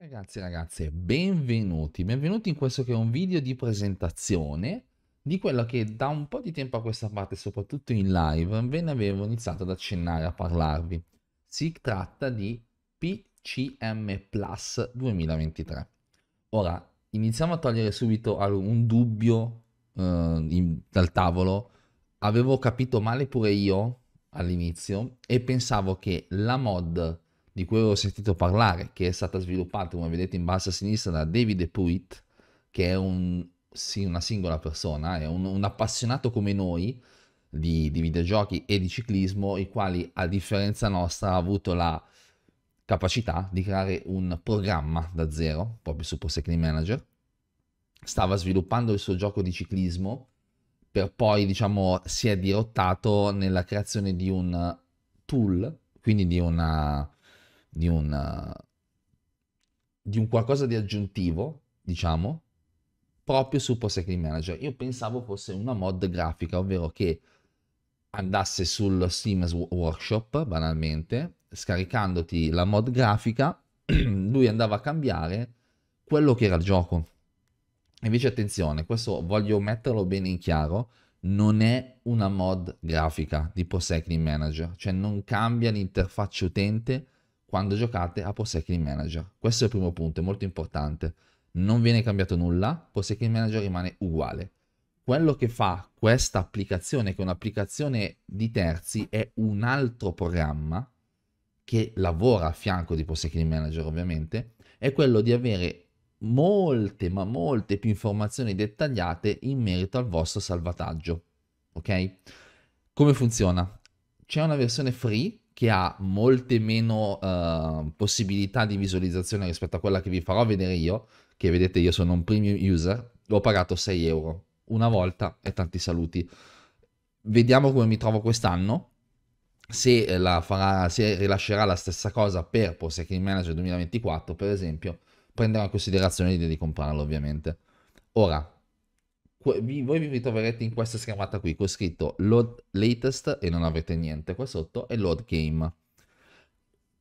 Ragazzi ragazze, benvenuti, benvenuti in questo che è un video di presentazione di quello che da un po' di tempo a questa parte, soprattutto in live, ve ne avevo iniziato ad accennare a parlarvi. Si tratta di PCM Plus 2023. Ora, iniziamo a togliere subito un dubbio eh, in, dal tavolo. Avevo capito male pure io all'inizio e pensavo che la mod di cui ho sentito parlare, che è stata sviluppata, come vedete in basso a sinistra, da David Pruitt, che è un, sì, una singola persona, è eh, un, un appassionato come noi di, di, videogiochi e di ciclismo, i quali a differenza nostra ha avuto la capacità di creare un programma da zero, proprio su Pro Cycling Manager, stava sviluppando il suo gioco di ciclismo per poi diciamo si è dirottato nella creazione di un tool quindi di una di un, di un qualcosa di aggiuntivo, diciamo, proprio su Post Manager. Io pensavo fosse una mod grafica, ovvero che andasse sul Steam Workshop, banalmente, scaricandoti la mod grafica, lui andava a cambiare quello che era il gioco. Invece attenzione, questo voglio metterlo bene in chiaro, non è una mod grafica di Post Cycling Manager, cioè non cambia l'interfaccia utente, quando giocate a Possession Manager. Questo è il primo punto, è molto importante. Non viene cambiato nulla, Possession Manager rimane uguale. Quello che fa questa applicazione, che è un'applicazione di terzi, è un altro programma che lavora a fianco di Possession Manager ovviamente, è quello di avere molte ma molte più informazioni dettagliate in merito al vostro salvataggio. Ok? Come funziona? C'è una versione free che ha molte meno uh, possibilità di visualizzazione rispetto a quella che vi farò vedere io, che vedete io sono un premium user, l'ho pagato 6 euro una volta e tanti saluti. Vediamo come mi trovo quest'anno, se, eh, la farà, se rilascerà la stessa cosa per Prosecking Manager 2024, per esempio, prenderò in considerazione l'idea di comprarlo ovviamente. Ora, vi, voi vi ritroverete in questa schermata qui, con scritto load latest e non avete niente qua sotto, e load game.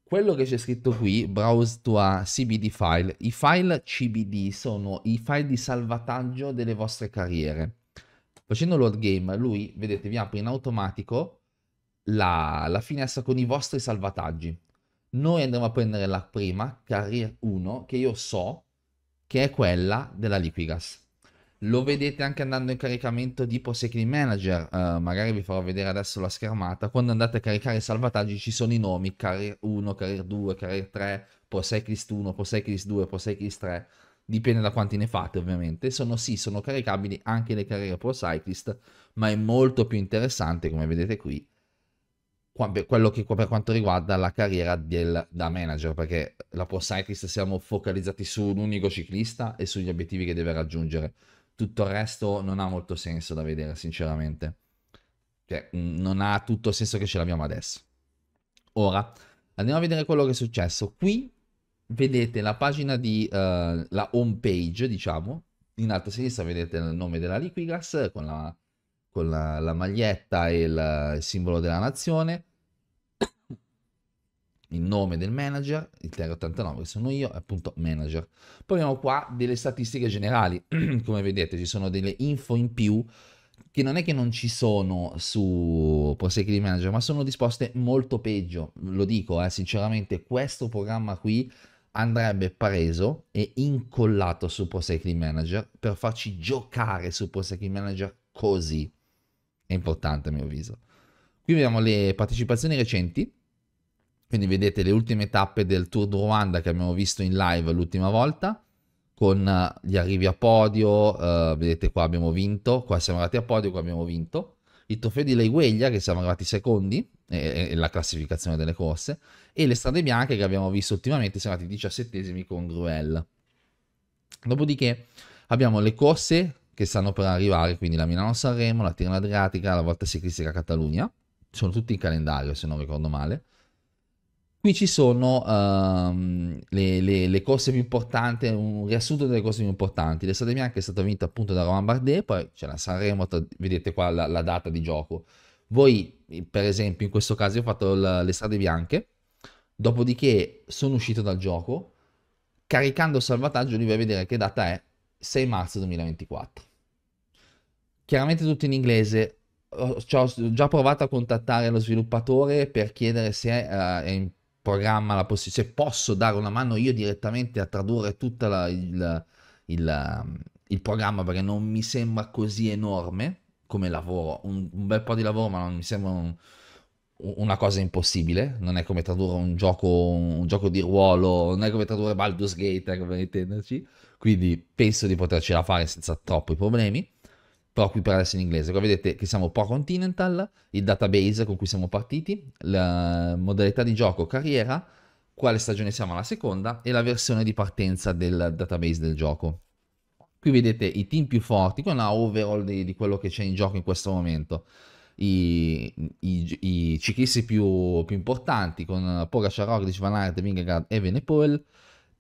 Quello che c'è scritto qui, browse to a CBD file, i file CBD sono i file di salvataggio delle vostre carriere. Facendo load game, lui, vedete, vi apre in automatico la, la finestra con i vostri salvataggi. Noi andiamo a prendere la prima, Carrier 1, che io so che è quella della Liquigas lo vedete anche andando in caricamento di Posekin Manager, uh, magari vi farò vedere adesso la schermata. Quando andate a caricare i salvataggi ci sono i nomi, Carrier 1, Carrier 2, Carrier 3, Poseclist 1, Poseclist 2, Poseclist 3, dipende da quanti ne fate ovviamente. Sono sì, sono caricabili anche le carriere Pro Cyclist, ma è molto più interessante come vedete qui quello che per quanto riguarda la carriera del, da manager, perché la Pro Cyclist siamo focalizzati su un unico ciclista e sugli obiettivi che deve raggiungere tutto il resto non ha molto senso da vedere, sinceramente. Cioè, mm, non ha tutto il senso che ce l'abbiamo adesso. Ora, andiamo a vedere quello che è successo. Qui vedete la pagina di uh, la home page, diciamo. In alto a sinistra vedete il nome della Liquigas con la, con la, la maglietta e il, il simbolo della nazione il nome del manager, il TR89 che sono io, è appunto manager. Poi abbiamo qua delle statistiche generali, come vedete ci sono delle info in più che non è che non ci sono su Prosecchi Manager, ma sono disposte molto peggio, lo dico eh, sinceramente, questo programma qui andrebbe preso e incollato su Prosecchi Manager per farci giocare su Prosecchi Manager così. È importante a mio avviso. Qui vediamo le partecipazioni recenti quindi vedete le ultime tappe del Tour de Rwanda che abbiamo visto in live l'ultima volta con eh, gli arrivi a podio, eh, vedete qua abbiamo vinto, qua siamo arrivati a podio, qua abbiamo vinto, il trofeo di Legueglia che siamo arrivati secondi, e, e la classificazione delle corse, e le strade bianche che abbiamo visto ultimamente, siamo arrivati diciassettesimi con Gruel. Dopodiché abbiamo le corse che stanno per arrivare, quindi la Milano-Sanremo, la Tirana Adriatica, la Volta Ciclistica Catalunya, sono tutti in calendario se non ricordo male, Qui ci sono um, le, le, le, cose più importanti, un riassunto delle cose più importanti. L'estate bianca è stata vinta appunto da Roman Bardet, poi c'è la Sanremo, vedete qua la, la, data di gioco. Voi, per esempio, in questo caso io ho fatto la, le strade bianche, dopodiché sono uscito dal gioco, caricando il salvataggio lui vai a vedere che data è 6 marzo 2024. Chiaramente tutto in inglese, ho, ho già provato a contattare lo sviluppatore per chiedere se è, uh, è in programma la possibilità, cioè posso dare una mano io direttamente a tradurre tutto il, il, um, il, programma perché non mi sembra così enorme come lavoro, un, un bel po' di lavoro ma non mi sembra un, una cosa impossibile, non è come tradurre un gioco, un gioco di ruolo, non è come tradurre Baldur's Gate, come intenderci, quindi penso di potercela fare senza troppi problemi però qui per adesso in inglese. Qua vedete che siamo Pro Continental, il database con cui siamo partiti, la modalità di gioco, carriera, quale stagione siamo alla seconda e la versione di partenza del database del gioco. Qui vedete i team più forti con la overall di, di quello che c'è in gioco in questo momento. I, i, i ciclisti più, più, importanti con Pogacar, Roglic, Van Aert, Vingegaard e Venepoel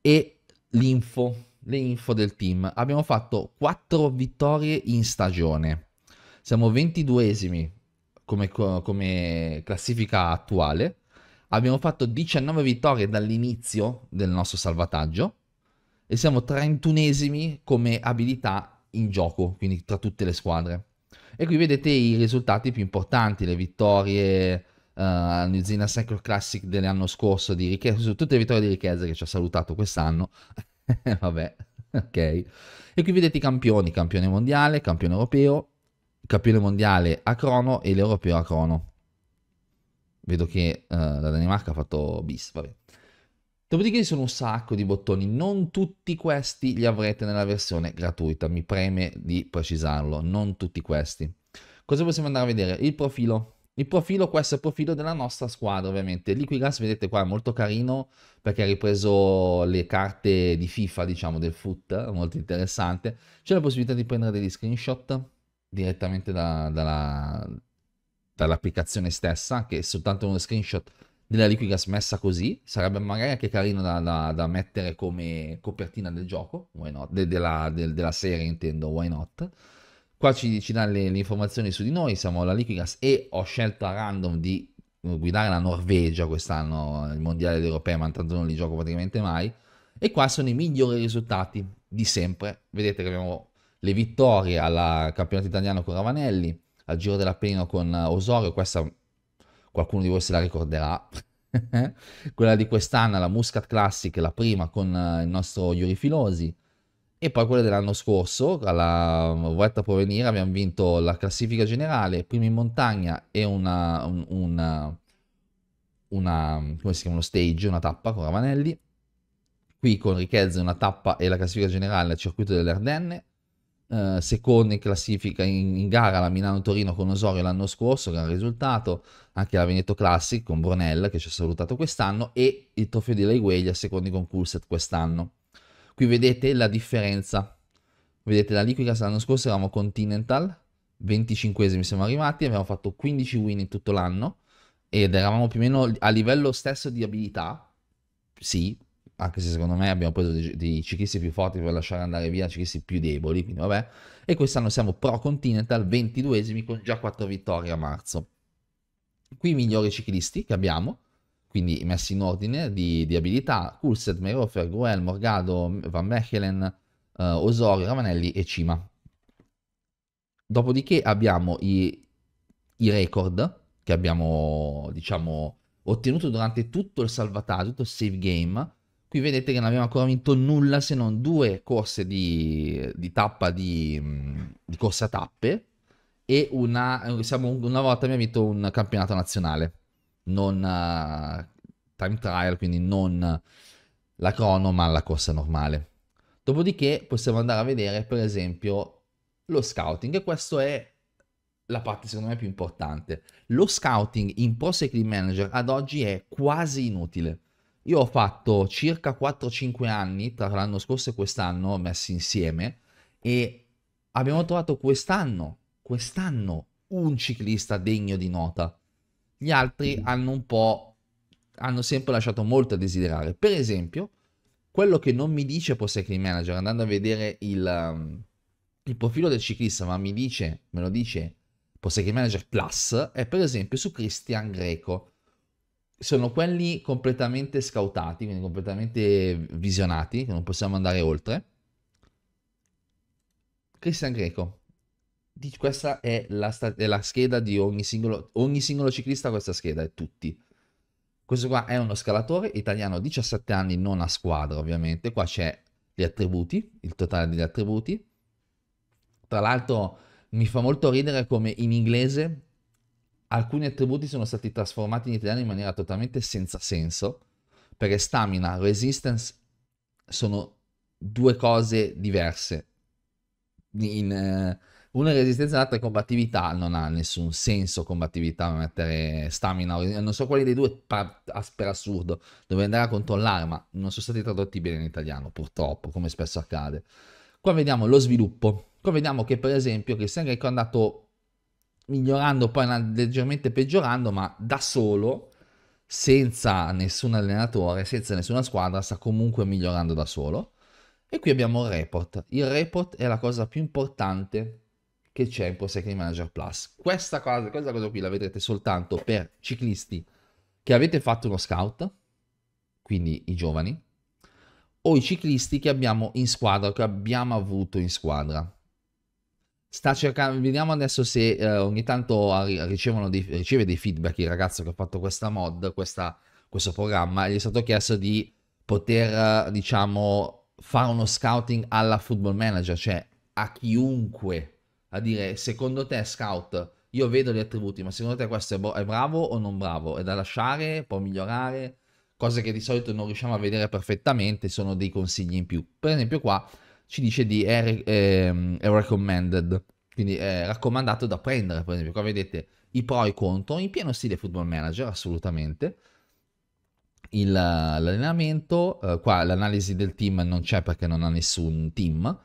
e l'info le info del team. Abbiamo fatto 4 vittorie in stagione. Siamo 22esimi come, come classifica attuale. Abbiamo fatto 19 vittorie dall'inizio del nostro salvataggio e siamo 31esimi come abilità in gioco, quindi tra tutte le squadre. E qui vedete i risultati più importanti, le vittorie uh, New Zealand Cycle Classic dell'anno scorso di Richese, tutte le vittorie di Richese che ci ha salutato quest'anno, Vabbè, ok. E qui vedete i campioni, campione mondiale, campione europeo, campione mondiale a crono e l'europeo a crono. Vedo che uh, la Danimarca ha fatto bis, vabbè. Dopodiché ci sono un sacco di bottoni, non tutti questi li avrete nella versione gratuita, mi preme di precisarlo, non tutti questi. Cosa possiamo andare a vedere? Il profilo, il profilo, questo è il profilo della nostra squadra ovviamente. Liquigas vedete qua è molto carino perché ha ripreso le carte di FIFA diciamo del foot, molto interessante. C'è la possibilità di prendere degli screenshot direttamente da, dalla, dall'applicazione stessa che è soltanto uno screenshot della Liquigas messa così. Sarebbe magari anche carino da, da, da mettere come copertina del gioco, why not? De, della, de, della serie intendo, why not? Qua ci, ci dà le, le, informazioni su di noi, siamo alla Liquigas e ho scelto a random di eh, guidare la Norvegia quest'anno, il mondiale europeo, ma tanto non li gioco praticamente mai. E qua sono i migliori risultati di sempre. Vedete che abbiamo le vittorie al campionato italiano con Ravanelli, al Giro dell'Appennino con eh, Osorio, questa qualcuno di voi se la ricorderà. Quella di quest'anno, la Muscat Classic, la prima con eh, il nostro Yuri Filosi, e poi quelle dell'anno scorso, alla Vuelta Provenire, abbiamo vinto la classifica generale, primi in montagna e una, una, una, come si chiama, uno stage, una tappa con Ravanelli. Qui con Richezze una tappa e la classifica generale al circuito delle Ardenne. Eh, secondo in classifica in, in gara la Milano-Torino con Osorio l'anno scorso, gran risultato. Anche la Veneto Classic con Brunel che ci ha salutato quest'anno e il trofeo di Laigueglia, secondo i Concurset quest'anno. Qui vedete la differenza. Vedete la liquida l'anno scorso eravamo Continental, 25esimi siamo arrivati, abbiamo fatto 15 win in tutto l'anno ed eravamo più o meno a livello stesso di abilità, sì, anche se secondo me abbiamo preso dei, dei ciclisti più forti per lasciare andare via ciclisti più deboli, quindi vabbè, e quest'anno siamo Pro Continental 22esimi con già 4 vittorie a marzo. Qui i migliori ciclisti che abbiamo, quindi messi in ordine di, di abilità, Kurset, Merofer, Goel, Morgado, Van Mechelen, uh, Osori, Ravanelli e Cima. Dopodiché abbiamo i, i record che abbiamo, diciamo, ottenuto durante tutto il salvataggio, tutto il save game. Qui vedete che non abbiamo ancora vinto nulla se non due corse di, di tappa di, di corsa tappe e una, siamo, una volta abbiamo vinto un campionato nazionale non uh, time trial, quindi non la crono ma la corsa normale. Dopodiché possiamo andare a vedere per esempio lo scouting e questa è la parte secondo me più importante. Lo scouting in Pro Cycling Manager ad oggi è quasi inutile. Io ho fatto circa 4-5 anni tra l'anno scorso e quest'anno messi insieme e abbiamo trovato quest'anno, quest'anno un ciclista degno di nota gli altri mm. hanno un po' hanno sempre lasciato molto a desiderare. Per esempio, quello che non mi dice Possession Manager, andando a vedere il, um, il, profilo del ciclista, ma mi dice, me lo dice Possession Manager Plus, è per esempio su Christian Greco. Sono quelli completamente scautati, quindi completamente visionati, che non possiamo andare oltre. Christian Greco, di, questa è la, è la, scheda di ogni singolo, ogni singolo ciclista, questa scheda è tutti. Questo qua è uno scalatore italiano, 17 anni, non a squadra ovviamente, qua c'è gli attributi, il totale degli attributi. Tra l'altro mi fa molto ridere come in inglese alcuni attributi sono stati trasformati in italiano in maniera totalmente senza senso, perché stamina, resistance sono due cose diverse. In, eh, una resistenza e l'altra combattività, non ha nessun senso combattività mettere stamina, non so quali dei due per assurdo, dove andare a controllare, ma non sono stati tradotti bene in italiano purtroppo, come spesso accade. Qua vediamo lo sviluppo, qua vediamo che per esempio Christian Greco è andato migliorando, poi leggermente peggiorando, ma da solo, senza nessun allenatore, senza nessuna squadra, sta comunque migliorando da solo. E qui abbiamo il report. Il report è la cosa più importante che c'è in Pro Manager Plus. Questa cosa, questa cosa qui la vedrete soltanto per ciclisti che avete fatto uno scout, quindi i giovani, o i ciclisti che abbiamo in squadra, che abbiamo avuto in squadra. Sta cercando, vediamo adesso se eh, ogni tanto ricevono dei, riceve dei feedback il ragazzo che ha fatto questa mod, questa, questo programma, e gli è stato chiesto di poter, diciamo, fare uno scouting alla football manager, cioè a chiunque a dire secondo te scout, io vedo gli attributi, ma secondo te questo è, bo- è bravo o non bravo? È da lasciare? Può migliorare? Cose che di solito non riusciamo a vedere perfettamente, sono dei consigli in più. Per esempio qua ci dice di è, è, ehm, è recommended, quindi è raccomandato da prendere, per esempio qua vedete i pro e i contro, in pieno stile football manager assolutamente. Il, l'allenamento, eh, qua l'analisi del team non c'è perché non ha nessun team,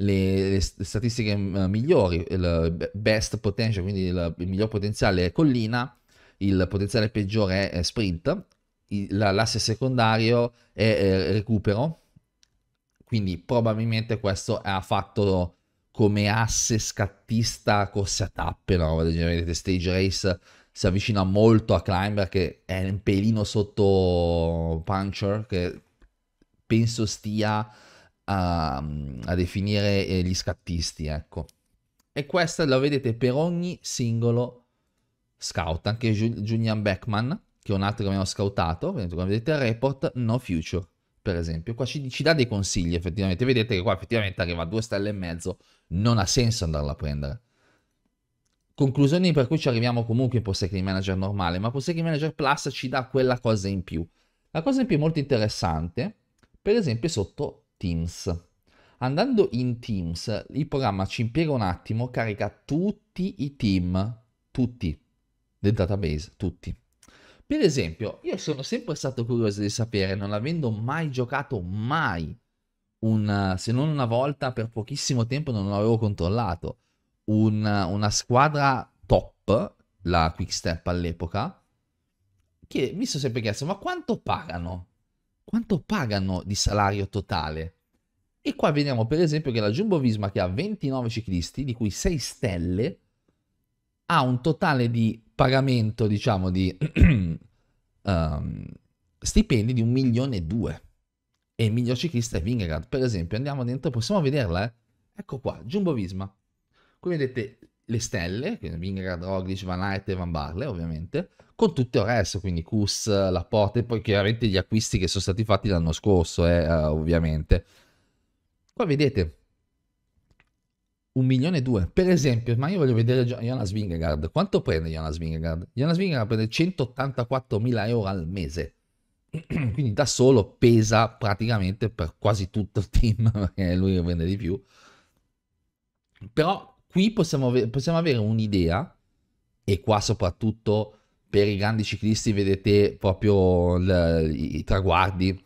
le, le statistiche mm, migliori, il best potential, quindi il, il, miglior potenziale è collina, il potenziale peggiore è, sprint, il, l'asse secondario è, recupero, quindi probabilmente questo ha fatto come asse scattista corse a tappe, una vedete stage race si avvicina molto a Climber che è un pelino sotto Puncher che penso stia a, a definire eh, gli scattisti, ecco. E questa la vedete per ogni singolo scout, anche Julian Beckman, che è un altro che abbiamo scoutato, come vedete il report, no future, per esempio. Qua ci, ci dà dei consigli effettivamente, vedete che qua effettivamente arriva a due stelle e mezzo, non ha senso andarla a prendere. Conclusioni per cui ci arriviamo comunque in Posseking Manager normale, ma Posseking Manager Plus ci dà quella cosa in più. La cosa in più è molto interessante, per esempio sotto Teams. Andando in Teams, il programma ci impiega un attimo, carica tutti i team, tutti, del database, tutti. Per esempio, io sono sempre stato curioso di sapere, non avendo mai giocato mai, un, se non una volta per pochissimo tempo non l'avevo controllato, un, una squadra top, la Quickstep all'epoca, che mi sono sempre chiesto, ma quanto pagano? quanto pagano di salario totale? E qua vediamo per esempio che la Jumbo Visma che ha 29 ciclisti, di cui 6 stelle, ha un totale di pagamento, diciamo, di um, stipendi di 1 milione e 2. E il miglior ciclista è Vingegaard, per esempio. Andiamo dentro, possiamo vederla, eh? Ecco qua, Jumbo Visma. Qui vedete le stelle, Vingegaard, Roglic, Van Aert e Van Barle, ovviamente con tutto il resto, quindi Cus, porta e poi chiaramente gli acquisti che sono stati fatti l'anno scorso, eh, eh, ovviamente. Qua vedete, un milione e due. Per esempio, ma io voglio vedere Jonas Vingegaard. Quanto prende Jonas Vingegaard? Jonas Vingegaard prende 184 mila euro al mese. Quindi da solo pesa praticamente per quasi tutto il team, perché lui prende di più. Però qui possiamo, possiamo avere un'idea, e qua soprattutto per i grandi ciclisti vedete proprio l- i traguardi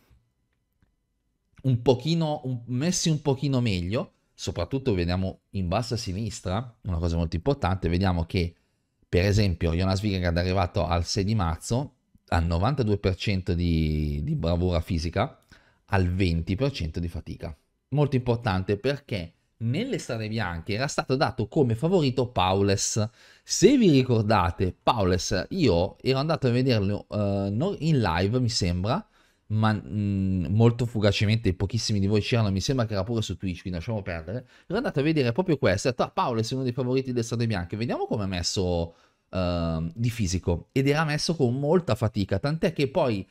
un pochino, un, messi un pochino meglio, soprattutto vediamo in bassa sinistra, una cosa molto importante, vediamo che per esempio Jonas Vingegaard è arrivato al 6 di marzo al 92% di, di bravura fisica, al 20% di fatica. Molto importante perché nelle strade bianche era stato dato come favorito Paules. Se vi ricordate, Paules, io ero andato a vederlo uh, in live, mi sembra, ma mh, mm, molto fugacemente, pochissimi di voi c'erano, mi sembra che era pure su Twitch, quindi lasciamo perdere. Ero andato a vedere proprio questo, e ho detto, ah, Paules è uno dei favoriti delle strade bianche, vediamo come è messo uh, di fisico. Ed era messo con molta fatica, tant'è che poi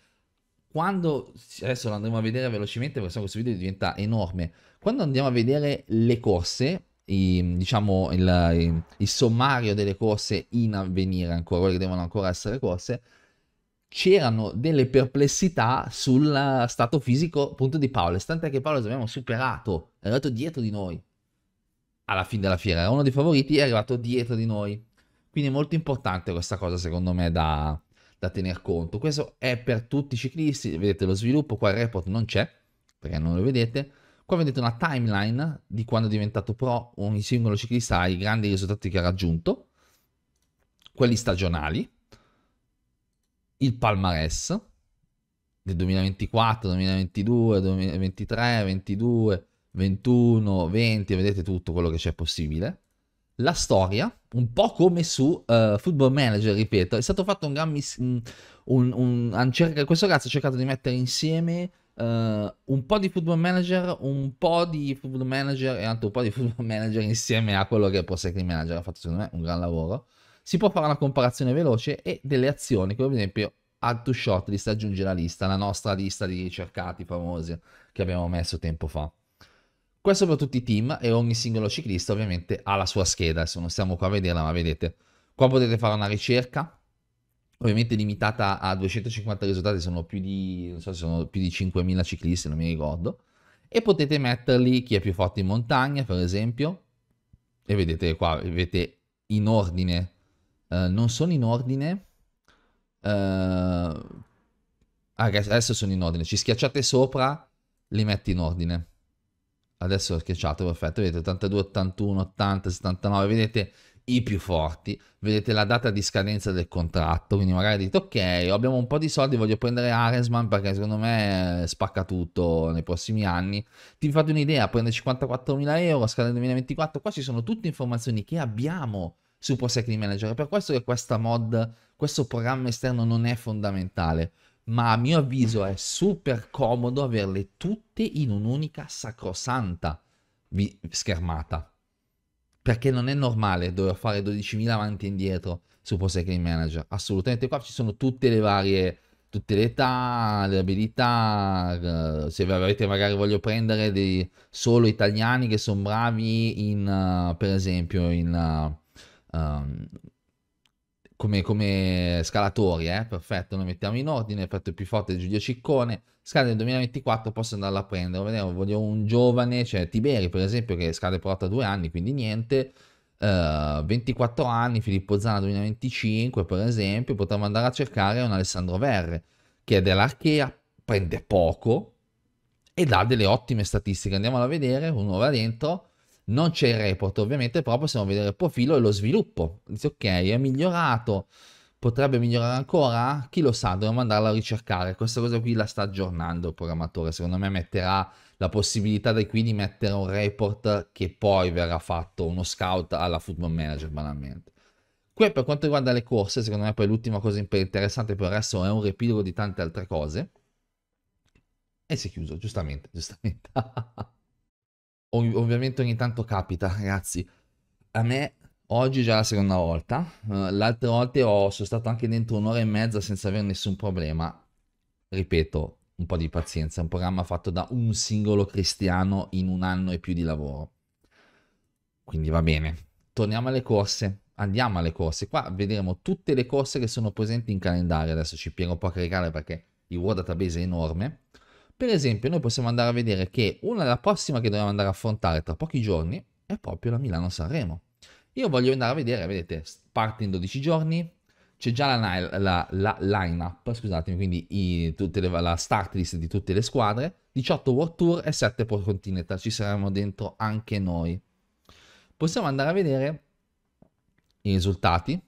quando adesso lo andremo a vedere velocemente perché sennò questo video diventa enorme quando andiamo a vedere le corse, i, diciamo il, il, sommario delle corse in avvenire ancora, quelle che devono ancora essere corse, c'erano delle perplessità sul stato fisico appunto di Paoles, tant'è che Paoles abbiamo superato, è arrivato dietro di noi alla fine della fiera, era uno dei favoriti, è arrivato dietro di noi. Quindi è molto importante questa cosa secondo me da, da tener conto. Questo è per tutti i ciclisti, vedete lo sviluppo, qua il report non c'è, perché non lo vedete, Qua vedete una timeline di quando è diventato pro ogni singolo ciclista ha i grandi risultati che ha raggiunto, quelli stagionali, il palmarès del 2024, 2022, 2023, 2022, 21, 20, vedete tutto quello che c'è possibile. La storia, un po' come su uh, Football Manager, ripeto, è stato fatto un gran mis- un, un, un, questo ragazzo ha cercato di mettere insieme uh, un po' di football manager, un po' di football manager e anche un po' di football manager insieme a quello che può essere il manager, ha fatto secondo me un gran lavoro. Si può fare una comparazione veloce e delle azioni, come ad esempio add to shot list aggiunge la lista, la nostra lista di ricercati famosi che abbiamo messo tempo fa. Questo per tutti i team e ogni singolo ciclista ovviamente ha la sua scheda, adesso non stiamo qua a vederla ma vedete, qua potete fare una ricerca, ovviamente limitata a 250 risultati, sono più di, so, sono più di 5.000 ciclisti, non mi ricordo, e potete metterli chi è più forte in montagna, per esempio, e vedete qua, vedete in ordine, uh, non sono in ordine, uh, adesso sono in ordine, ci schiacciate sopra, li metti in ordine. Adesso ho schiacciato, perfetto, vedete 82, 81, 80, 79, vedete i più forti, vedete la data di scadenza del contratto, quindi magari dite ok, abbiamo un po' di soldi, voglio prendere Aresman perché secondo me eh, spacca tutto nei prossimi anni, ti fate un'idea, prende 54.000 euro, scade nel 2024, qua ci sono tutte informazioni che abbiamo su Prosecting Manager, per questo che questa mod, questo programma esterno non è fondamentale, ma a mio avviso è super comodo averle tutte in un'unica sacrosanta schermata perché non è normale dover fare 12.000 avanti e indietro su Prosec Manager, assolutamente qua ci sono tutte le varie tutte le età, le abilità, eh, se avete magari voglio prendere dei solo italiani che sono bravi in, uh, per esempio, in, uh, um, come, come, scalatori, eh? perfetto, lo mettiamo in ordine, fatto più forte Giulio Ciccone, scade nel 2024, posso andarla a prendere. Vediamo, voglio un giovane, cioè Tiberi per esempio, che scade però tra due anni, quindi niente. Uh, eh, 24 anni, Filippo Zana 2025 per esempio, potremmo andare a cercare un Alessandro Verre, che è dell'Archea, prende poco e dà delle ottime statistiche. Andiamolo a vedere, uno va dentro. Non c'è il report ovviamente, però possiamo vedere il profilo e lo sviluppo. Dice ok, è migliorato potrebbe migliorare ancora? Chi lo sa, dovremmo andarla a ricercare. Questa cosa qui la sta aggiornando il programmatore, secondo me metterà la possibilità di qui di mettere un report che poi verrà fatto uno scout alla football manager banalmente. Qui per quanto riguarda le corse, secondo me poi l'ultima cosa interessante per il resto è un repilogo di tante altre cose. E si è chiuso, giustamente, giustamente. Ov- ovviamente ogni tanto capita, ragazzi. A me Oggi già la seconda volta, eh, l'altra volta ho, sono stato anche dentro un'ora e mezza senza avere nessun problema. Ripeto, un po' di pazienza, un programma fatto da un singolo cristiano in un anno e più di lavoro. Quindi va bene, torniamo alle corse, andiamo alle corse. Qua vedremo tutte le corse che sono presenti in calendario, adesso ci piego un po' a caricare perché il World Database è enorme. Per esempio, noi possiamo andare a vedere che una della prossima che dobbiamo andare a affrontare tra pochi giorni è proprio la Milano-Sanremo. Io voglio andare a vedere, vedete, parte in 12 giorni, c'è già la, la, la line-up, scusatemi, quindi i, le, la start list di tutte le squadre, 18 World Tour e 7 Pro Continental, ci saremo dentro anche noi. Possiamo andare a vedere i risultati,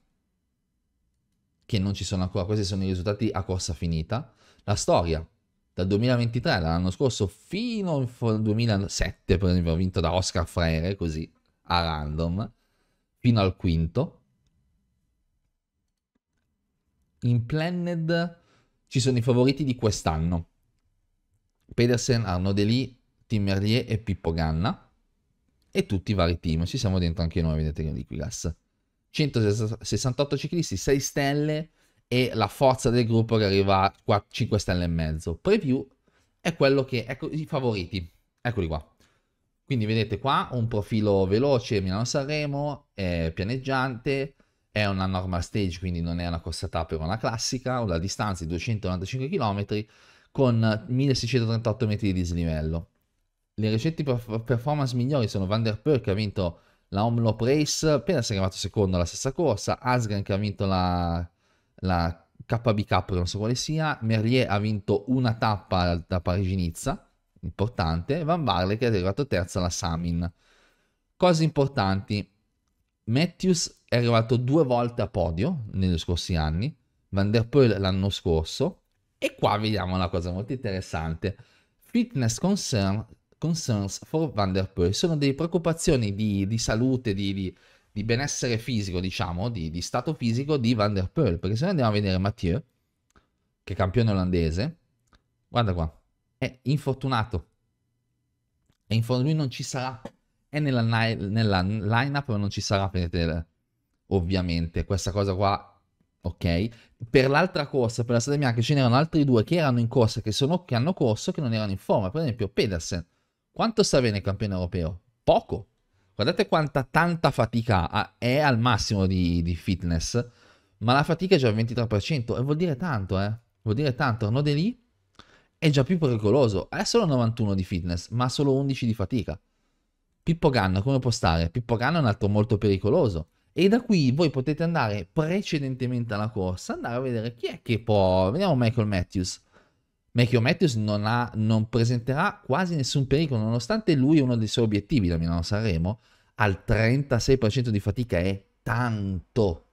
che non ci sono ancora, questi sono i risultati a corsa finita. La storia, dal 2023, dall'anno scorso, fino al 2007, per esempio, vinto da Oscar Freire, così, a random fino al quinto. In Planned ci sono i favoriti di quest'anno. Pedersen, Arnaud Tim Merlier e Pippo Ganna. E tutti i vari team. Ci siamo dentro anche noi, vedete, di Quigas. 168 ciclisti, 6 stelle e la forza del gruppo che arriva a 5 stelle e mezzo. Preview è quello che... Ecco i favoriti. Eccoli qua. Quindi vedete qua un profilo veloce Milano-Sanremo, è pianeggiante, è una normal stage, quindi non è una corsa corsata per una classica, la distanza di 295 km con 1638 metri di dislivello. Le recenti performance migliori sono Van Der Poel che ha vinto la Omlop Race, appena si è arrivato secondo alla stessa corsa, Asgren che ha vinto la, la KBK, non so quale sia, Merlier ha vinto una tappa da Parigi-Nizza, importante, Van Barley che è arrivato terzo alla Samin. Cose importanti, Matthews è arrivato due volte a podio negli scorsi anni, Van Der Poel l'anno scorso, e qua vediamo una cosa molto interessante. Fitness concern, concerns for Van Der Poel sono delle preoccupazioni di, di salute, di, di, di, benessere fisico, diciamo, di, stato fisico di Van Der Poel, perché se noi andiamo a vedere Mathieu, che è campione olandese, guarda qua, è infortunato. in fondo lui non ci sarà. È nella, nella lineup, ma non ci sarà per ovviamente. Questa cosa qua, ok. Per l'altra corsa, per la Strada Bianca, ce n'erano altri due che erano in corsa, che, sono, che hanno corso, che non erano in forma. Per esempio, Pedersen. Quanto sta bene il campione europeo? Poco. Guardate quanta tanta fatica ha, è al massimo di, di, fitness, ma la fatica è già al 23% e vuol dire tanto, eh? Vuol dire tanto. Arnaud Delis è già più pericoloso. Ha solo 91 di fitness, ma solo 11 di fatica. Pippo Gunn, come può stare? Pippo Gunn è un altro molto pericoloso. E da qui voi potete andare precedentemente alla corsa, andare a vedere chi è che può... Vediamo Michael Matthews. Michael Matthews non, ha, non presenterà quasi nessun pericolo, nonostante lui uno dei suoi obiettivi da Milano Sanremo, al 36% di fatica è tanto.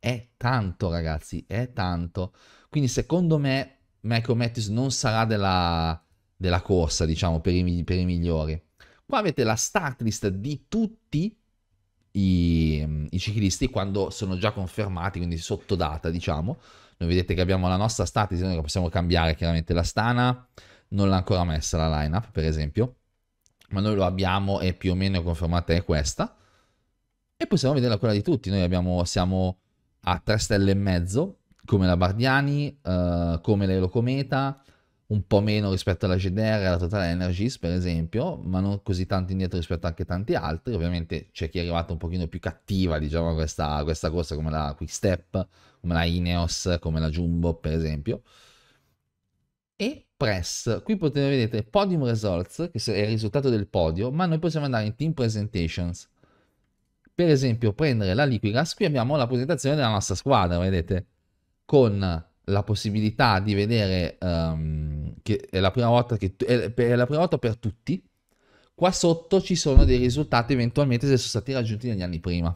È tanto ragazzi, è tanto. Quindi secondo me Michael Mattis non sarà della, della corsa, diciamo, per i, per i, migliori. Qua avete la start list di tutti i, i ciclisti quando sono già confermati, quindi sotto data, diciamo. Noi vedete che abbiamo la nostra start list, noi possiamo cambiare chiaramente la stana, non l'ha ancora messa la lineup, per esempio, ma noi lo abbiamo e più o meno confermata è questa. E possiamo vedere quella di tutti, noi abbiamo, siamo a 3 stelle e mezzo, come la Bardiani, uh, come l'Elocometa, un po' meno rispetto alla GDR, alla Total Energies per esempio, ma non così tanto indietro rispetto anche a tanti altri. Ovviamente c'è chi è arrivato un pochino più cattiva, diciamo, a questa, a questa corsa come la Quick Step, come la Ineos, come la Jumbo per esempio. E press, qui potete vedere podium results, che è il risultato del podio, ma noi possiamo andare in team presentations. Per esempio prendere la Liquigas, qui abbiamo la presentazione della nostra squadra, vedete? con la possibilità di vedere um, che è la prima volta che tu, è la prima volta per tutti qua sotto ci sono dei risultati eventualmente se sono stati raggiunti negli anni prima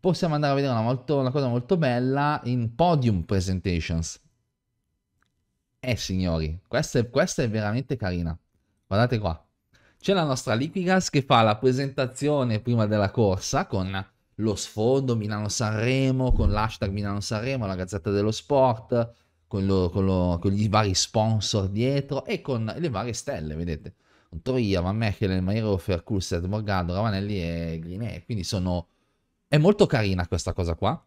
possiamo andare a vedere una, molto, una cosa molto bella in podium presentations eh signori questa è, questa è veramente carina guardate qua c'è la nostra Liquigas che fa la presentazione prima della corsa con lo sfondo Milano-Sanremo con l'hashtag Milano-Sanremo, la Gazzetta dello Sport, con, lo, con, lo, con i vari sponsor dietro e con le varie stelle, vedete. Toria, Van Mechelen, Mairofer, Kulset, Morgado, Ravanelli e Grinè. Quindi sono... È molto carina questa cosa qua.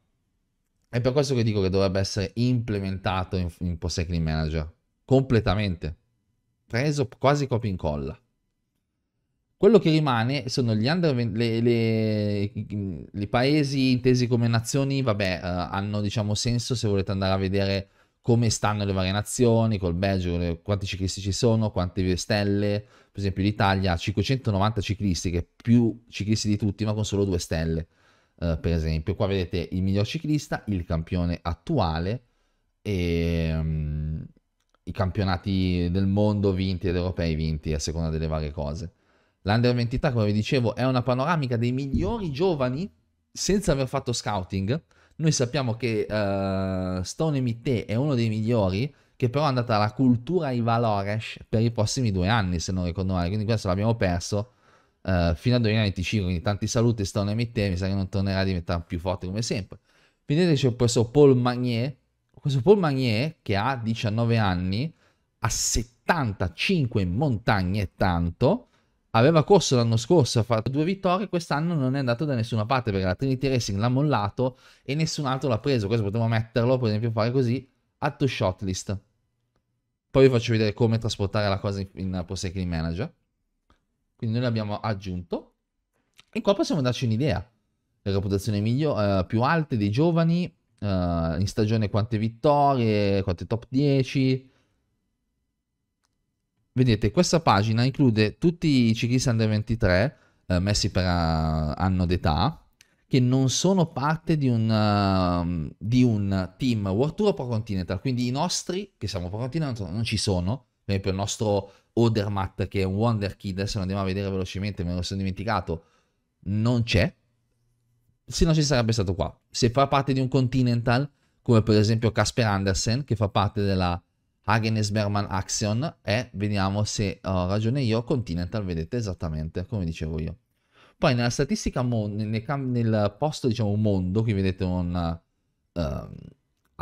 È per questo che dico che dovrebbe essere implementato in, in Post Manager. Completamente. Preso quasi copia incolla. Quello che rimane sono gli under 20, le, le, i paesi intesi come nazioni, vabbè, eh, hanno diciamo senso se volete andare a vedere come stanno le varie nazioni, col Belgio, eh, quanti ciclisti ci sono, quante stelle, per esempio l'Italia ha 590 ciclisti, che è più ciclisti di tutti, ma con solo due stelle, eh, per esempio. Qua vedete il miglior ciclista, il campione attuale e um, i campionati del mondo vinti ed europei vinti a seconda delle varie cose. L'Under 23, come vi dicevo, è una panoramica dei migliori giovani senza aver fatto scouting. Noi sappiamo che uh, Stone Mitte è uno dei migliori, che però è andata alla cultura ai Valores per i prossimi due anni, se non ricordo male. Quindi questo l'abbiamo perso uh, fino al 2025. Quindi tanti saluti Stone Mitte, mi sa che non tornerà a diventare più forte come sempre. Vedete c'è questo Paul Magnier, questo Paul Magnier che ha 19 anni, ha 75 montagne tanto, aveva corso l'anno scorso, ha fatto due vittorie, quest'anno non è andato da nessuna parte perché la Trinity Racing l'ha mollato e nessun altro l'ha preso. Questo potremmo metterlo, per esempio, fare così, add to shot list. Poi vi faccio vedere come trasportare la cosa in, in Procycling Manager. Quindi noi l'abbiamo aggiunto. E qua possiamo darci un'idea. Le reputazioni migliori, eh, più alte dei giovani, eh, in stagione quante vittorie, quante top 10, Vedete, questa pagina include tutti i ciclisti under 23 eh, messi per uh, anno d'età che non sono parte di un, uh, di un team World Tour Pro Continental, quindi i nostri che siamo Pro Continental non ci sono, per esempio il nostro Odermatt che è un Wonder Kid, adesso lo andiamo a vedere velocemente, me lo sono dimenticato, non c'è, se no ci sarebbe stato qua. Se fa parte di un Continental, come per esempio Casper Andersen, che fa parte della Agnes Berman Action e vediamo se eh, ho ragione io, Continental vedete esattamente come dicevo io. Poi nella statistica, nel, nel posto diciamo mondo, qui vedete un'altra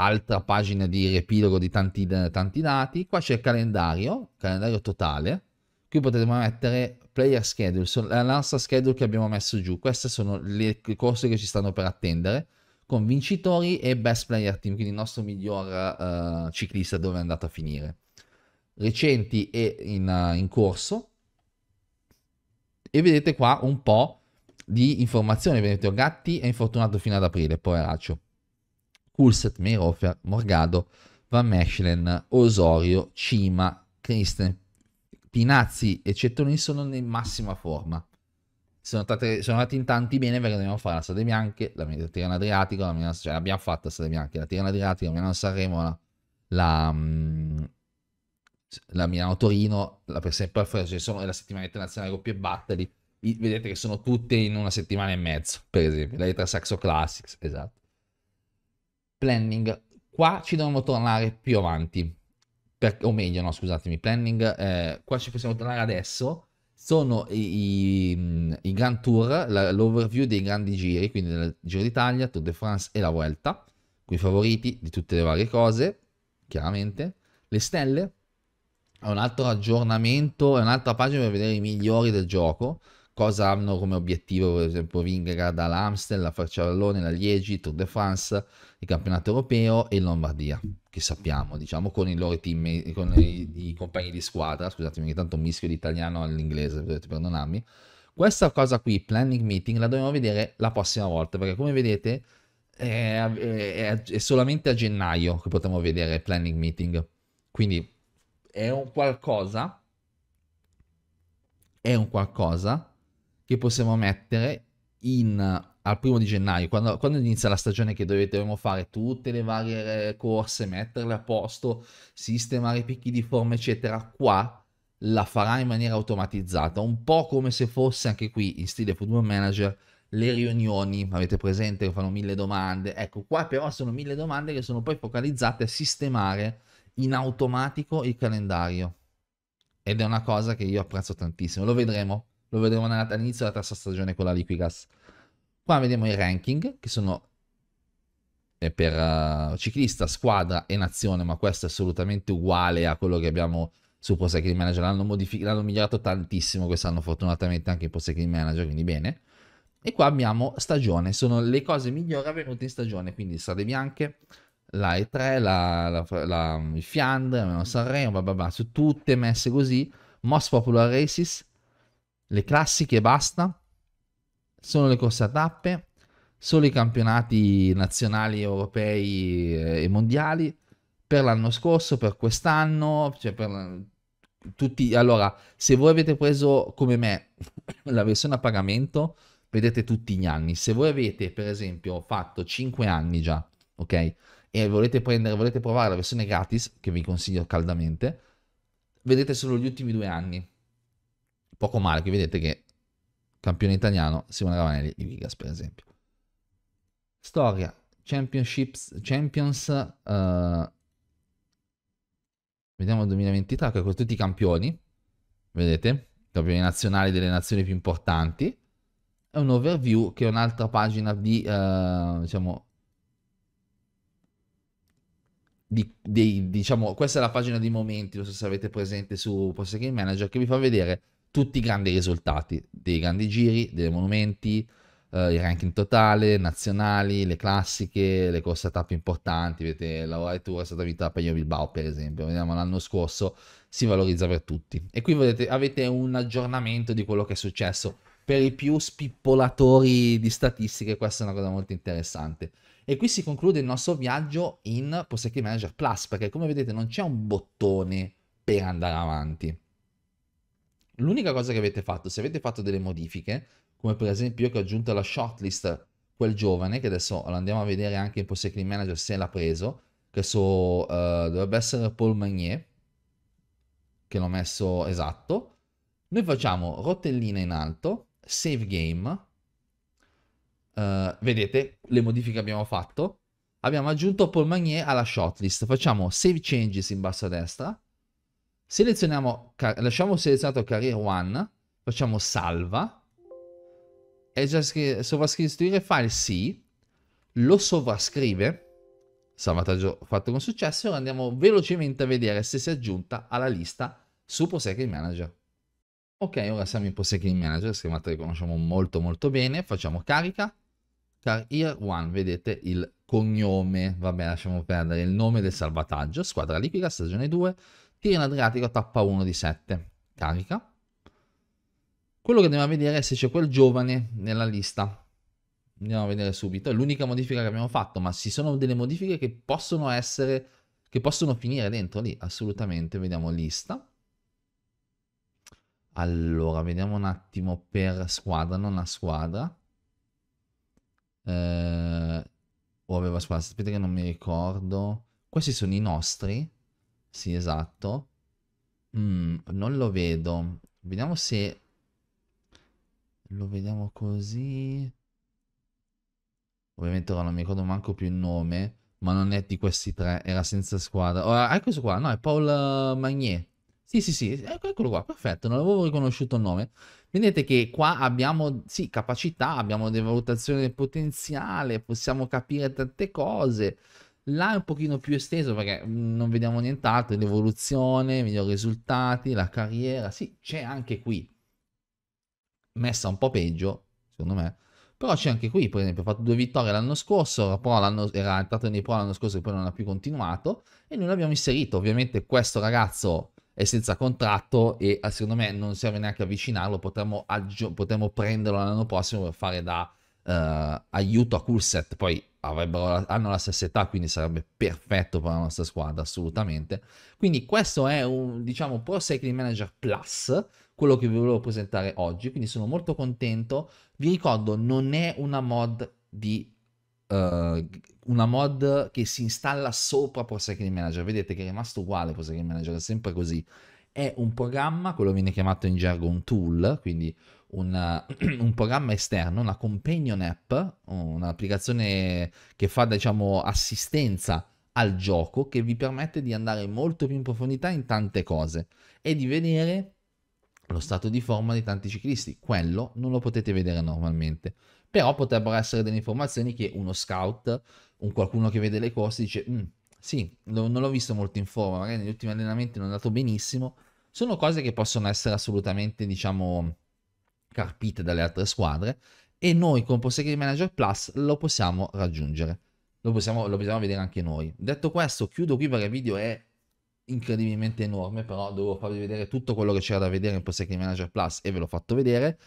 eh, uh, pagina di riepilogo di tanti, eh, tanti dati, qua c'è il calendario, calendario totale, qui potete mettere player schedule, la nostra schedule che abbiamo messo giù, queste sono le corse che ci stanno per attendere, con vincitori e best player team, quindi il nostro miglior uh, ciclista dove è andato a finire. Recenti e in, uh, in corso. E vedete qua un po' di informazioni. Vedete, Gatti è infortunato fino ad aprile, poveraccio. Kulset, Meirofer, Morgado, Van Mechelen, Osorio, Cima, Christen, Pinazzi e Cettolini sono in massima forma sono, state, sono andati in tanti bene perché dobbiamo fare la Strade Bianche, la, la Tirana Adriatico, la Milano, cioè abbiamo fatto la Strade Bianche, la Tirana Adriatico, la Milano Sanremo, la, la, mm, la Milano Torino, la per sempre cioè sono la settimana internazionale coppie e batteri. Vedete che sono tutte in una settimana e mezzo, per esempio, la lettera Saxo Classics, esatto. Planning, qua ci dobbiamo tornare più avanti, per, o meglio, no, scusatemi, planning, eh, qua ci possiamo tornare adesso sono i, i, i Grand Tour, la, l'overview dei grandi giri, quindi del Giro d'Italia, Tour de France e la Vuelta, qui favoriti di tutte le varie cose, chiaramente. Le stelle, è un altro aggiornamento, è un'altra pagina per vedere i migliori del gioco, cosa hanno come obiettivo per esempio Vingegaard all'Amstel, la Farciarallone, la Liegi, Tour de France, il campionato europeo e Lombardia, che sappiamo, diciamo, con i loro team, con i, i compagni di squadra, scusatemi che tanto mischio di italiano all'inglese, potete perdonarmi. Questa cosa qui, planning meeting, la dobbiamo vedere la prossima volta, perché come vedete è, è, è solamente a gennaio che potremo vedere il planning meeting, quindi è un qualcosa, è un qualcosa che possiamo mettere in, al primo di gennaio, quando, quando inizia la stagione che dovremo fare tutte le varie eh, corse, metterle a posto, sistemare i picchi di forma, eccetera, qua la farà in maniera automatizzata, un po' come se fosse anche qui in stile football manager le riunioni, avete presente che fanno mille domande, ecco qua però sono mille domande che sono poi focalizzate a sistemare in automatico il calendario ed è una cosa che io apprezzo tantissimo, lo vedremo lo vedremo all'inizio della terza stagione con la Liquigas. Qua vediamo i ranking che sono eh, per uh, ciclista, squadra e nazione, ma questo è assolutamente uguale a quello che abbiamo su Procycling Manager. L'hanno, modific- l'hanno migliorato tantissimo quest'anno, fortunatamente anche in Procycling Manager, quindi bene. E qua abbiamo stagione, sono le cose migliori avvenute in stagione, quindi strade bianche, la E3, la, la, la, il Fiand, Sanremo, bla bla bla, su tutte messe così, Most Popular Races, le classiche basta, sono le corse a tappe, solo i campionati nazionali, europei e mondiali per l'anno scorso, per quest'anno, cioè per tutti. Allora, se voi avete preso come me la versione a pagamento, vedete tutti gli anni. Se voi avete, per esempio, fatto 5 anni già, ok? E volete prendere, volete provare la versione gratis, che vi consiglio caldamente, vedete solo gli ultimi due anni Poco male che vedete che campione italiano Simone Ravanelli di Vigas per esempio. Storia, Championships, Champions, uh, vediamo il 2023 che con tutti i campioni, vedete, campioni nazionali delle nazioni più importanti, è un overview che è un'altra pagina di, uh, diciamo, di, dei, diciamo, questa è la pagina di momenti, non so se avete presente su Post Game Manager, che vi fa vedere tutti i grandi risultati dei grandi giri, dei monumenti, eh, il ranking totale, nazionali, le classiche, le corse a tappe importanti, vedete la Rai Tour è stata vinta da Pagno Bilbao per esempio, vediamo l'anno scorso si valorizza per tutti. E qui vedete, avete un aggiornamento di quello che è successo. Per i più spippolatori di statistiche questa è una cosa molto interessante. E qui si conclude il nostro viaggio in Prosecchi Manager Plus, perché come vedete non c'è un bottone per andare avanti L'unica cosa che avete fatto, se avete fatto delle modifiche, come per esempio io che ho aggiunto alla shotlist quel giovane, che adesso lo andiamo a vedere anche in Post Manager se l'ha preso, che so, uh, dovrebbe essere Paul Magnier, che l'ho messo esatto, noi facciamo rotellina in alto, save game, uh, vedete le modifiche che abbiamo fatto, abbiamo aggiunto Paul Magnier alla shotlist, facciamo save changes in basso a destra, Selezioniamo, lasciamo selezionato Career One, facciamo salva, e sovrascrivere file sì, lo sovrascrive, salvataggio fatto con successo, ora andiamo velocemente a vedere se si è aggiunta alla lista su ProSecret Manager. Ok, ora siamo in ProSecret Manager, schemata che conosciamo molto molto bene, facciamo carica, Career One, vedete il cognome, vabbè lasciamo perdere il nome del salvataggio, squadra liquida, stagione 2, Tiro in Adriatico tappa 1 di 7. Carica. Quello che andiamo a vedere è se c'è quel giovane nella lista. Andiamo a vedere subito. È l'unica modifica che abbiamo fatto, ma ci sono delle modifiche che possono essere, che possono finire dentro lì, assolutamente. Vediamo lista. Allora, vediamo un attimo per squadra, non a squadra. Eh, o oh, aveva squadra, aspetta che non mi ricordo. Questi sono i nostri. Sì, esatto. Mm, non lo vedo. Vediamo se... Lo vediamo così. Ovviamente ora non mi ricordo manco più il nome, ma non è di questi tre, era senza squadra. Ora, ah, è questo qua, no, è Paul eh, Magnier. Sì, sì, sì, eccolo qua, perfetto, non avevo riconosciuto il nome. Vedete che qua abbiamo, sì, capacità, abbiamo delle valutazioni del potenziale, possiamo capire tante cose. Là è un pochino più esteso perché mm, non vediamo nient'altro, l'evoluzione, i migliori risultati, la carriera, sì, c'è anche qui. Messa un po' peggio, secondo me. Però c'è anche qui, per esempio, ha fatto due vittorie l'anno scorso, l'anno, era entrato nei pro l'anno scorso e poi non ha più continuato, e noi l'abbiamo inserito. Ovviamente questo ragazzo è senza contratto e secondo me non serve neanche avvicinarlo, potremmo, potremmo prenderlo l'anno prossimo per fare da uh, aiuto a Kurset, poi avrebbero, hanno la stessa età, quindi sarebbe perfetto per la nostra squadra, assolutamente. Quindi questo è un, diciamo, Pro Cycling Manager Plus, quello che vi volevo presentare oggi, quindi sono molto contento. Vi ricordo, non è una mod di Uh, una mod che si installa sopra Pro Cycling Manager. Vedete che è rimasto uguale Pro Cycling Manager, è sempre così. È un programma, quello viene chiamato in gergo un tool, quindi una, un programma esterno, una companion app, un'applicazione che fa diciamo assistenza al gioco che vi permette di andare molto più in profondità in tante cose e di vedere lo stato di forma di tanti ciclisti. Quello non lo potete vedere normalmente, però potrebbero essere delle informazioni che uno scout, un qualcuno che vede le corse dice mm, sì, lo, non l'ho visto molto in forma, magari negli ultimi allenamenti non è andato benissimo. Sono cose che possono essere assolutamente, diciamo, carpite dalle altre squadre e noi con Possegri Manager Plus lo possiamo raggiungere. Lo possiamo, lo possiamo vedere anche noi. Detto questo, chiudo qui perché il video è incredibilmente enorme, però devo farvi vedere tutto quello che c'era da vedere in Possegri Manager Plus e ve l'ho fatto vedere.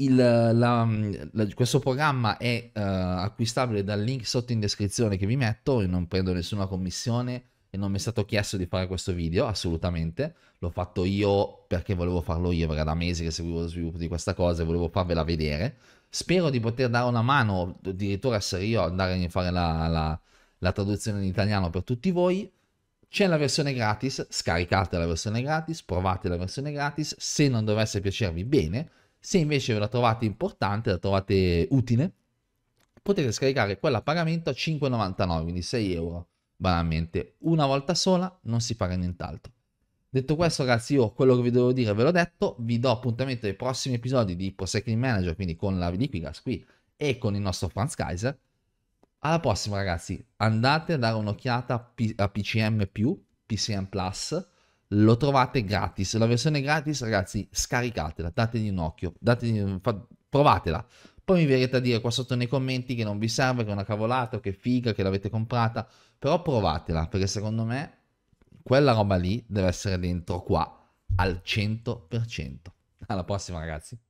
Il, la, la, questo programma è uh, acquistabile dal link sotto in descrizione che vi metto, non prendo nessuna commissione e non mi è stato chiesto di fare questo video, assolutamente. L'ho fatto io perché volevo farlo io, era da mesi che seguivo lo sviluppo di questa cosa e volevo farvela vedere. Spero di poter dare una mano, addirittura essere io a andare a fare la, la, la traduzione in italiano per tutti voi. C'è la versione gratis, scaricate la versione gratis, provate la versione gratis, se non dovesse piacervi bene, se invece ve la trovate importante, la trovate utile, potete scaricare quella a pagamento a 5,99, quindi 6 euro banalmente una volta sola, non si paga nient'altro. Detto questo, ragazzi, io quello che vi devo dire ve l'ho detto. Vi do appuntamento ai prossimi episodi di Procycling Manager, quindi con la Liquigas qui e con il nostro Franz Kaiser. Alla prossima, ragazzi. Andate a dare un'occhiata a PCM, PCM Plus. Lo trovate gratis. La versione gratis, ragazzi, scaricatela, dategli un occhio, dategli, provatela. Poi mi verrete a dire qua sotto nei commenti che non vi serve, che è una cavolata, che figa, che l'avete comprata, però provatela, perché secondo me quella roba lì deve essere dentro qua al 100%. Alla prossima ragazzi.